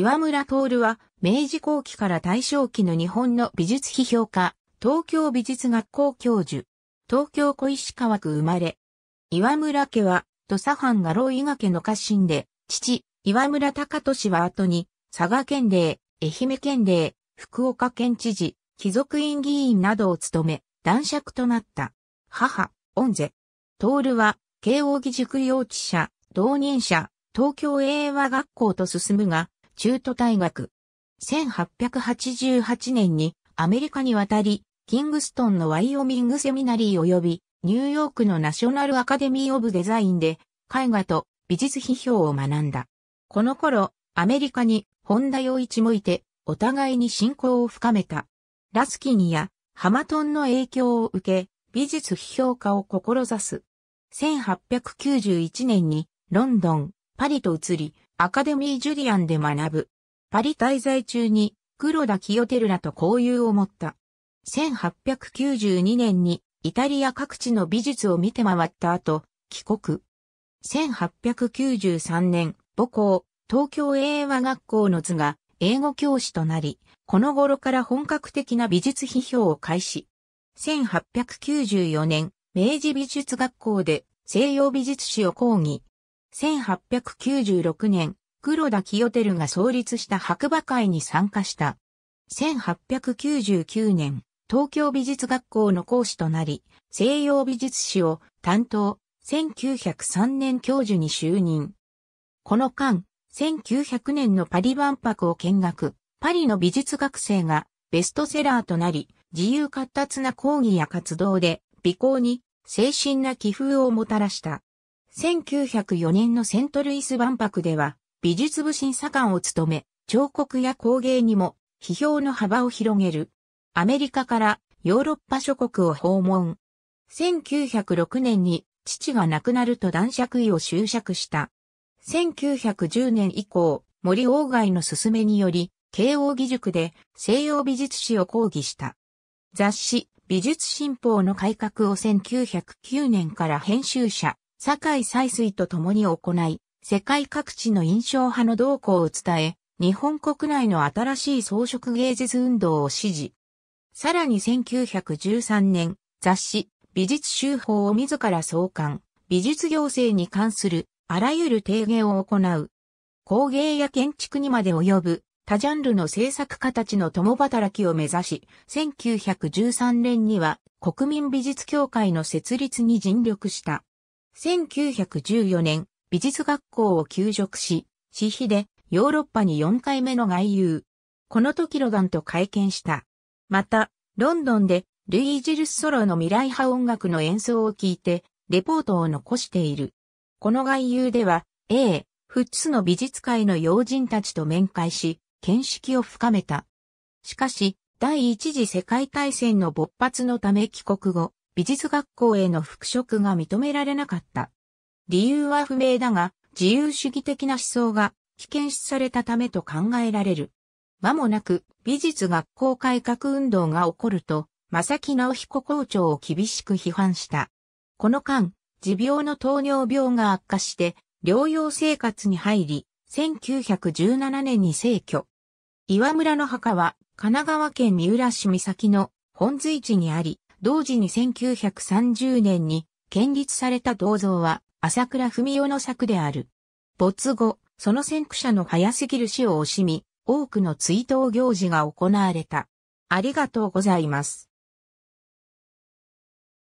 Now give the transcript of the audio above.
岩村徹は、明治後期から大正期の日本の美術批評家、東京美術学校教授、東京小石川区生まれ。岩村家は、土佐藩画廊伊賀家の家臣で、父、岩村隆俊は後に、佐賀県令、愛媛県令、福岡県知事、貴族院議員などを務め、男爵となった。母、恩瀬。徹は、慶応義塾幼稚舎、同任者、東京英和学校と進むが、中途退学。1888年にアメリカに渡り、キングストンのワイオミングセミナリー及び、ニューヨークのナショナルアカデミー・オブ・デザインで、絵画と美術批評を学んだ。この頃、アメリカに本田洋一もいて、お互いに信仰を深めた。ラスキンやハマトンの影響を受け、美術批評家を志す。1891年にロンドン、パリと移り、アカデミー・ジュリアンで学ぶ。パリ滞在中に黒田清照らと交友を持った。1892年にイタリア各地の美術を見て回った後、帰国。1893年、母校、東京英和学校の図が英語教師となり、この頃から本格的な美術批評を開始。1894年、明治美術学校で西洋美術史を講義。1896年、黒田清照が創立した白馬会に参加した。1899年、東京美術学校の講師となり、西洋美術史を担当、1903年教授に就任。この間、1900年のパリ万博を見学、パリの美術学生がベストセラーとなり、自由活発な講義や活動で、美行に精神な寄付をもたらした。1904年のセントルイス万博では、美術部審査官を務め、彫刻や工芸にも批評の幅を広げる。アメリカからヨーロッパ諸国を訪問。1906年に父が亡くなると男爵位を執職した。1910年以降、森王外の勧めにより、慶応義塾で西洋美術史を講義した。雑誌、美術新報の改革を1909年から編集者、酒井採水と共に行い、世界各地の印象派の動向を伝え、日本国内の新しい装飾芸術運動を支持。さらに1913年、雑誌、美術修法を自ら創刊、美術行政に関するあらゆる提言を行う。工芸や建築にまで及ぶ多ジャンルの制作家たちの共働きを目指し、1913年には国民美術協会の設立に尽力した。1914年、美術学校を休職し、私費でヨーロッパに4回目の外遊。この時ロガンと会見した。また、ロンドンでルイージルス・ソロの未来派音楽の演奏を聴いて、レポートを残している。この外遊では、A、フッツの美術界の要人たちと面会し、見識を深めた。しかし、第一次世界大戦の勃発のため帰国後、美術学校への復職が認められなかった。理由は不明だが、自由主義的な思想が危険視されたためと考えられる。間もなく美術学校改革運動が起こると、正木直彦校長を厳しく批判した。この間、持病の糖尿病が悪化して、療養生活に入り、1917年に逝去。岩村の墓は、神奈川県三浦市三崎の本随地にあり、同時に1930年に建立された銅像は、朝倉文夫の作である。没後、その先駆者の早すぎる死を惜しみ、多くの追悼行事が行われた。ありがとうございます。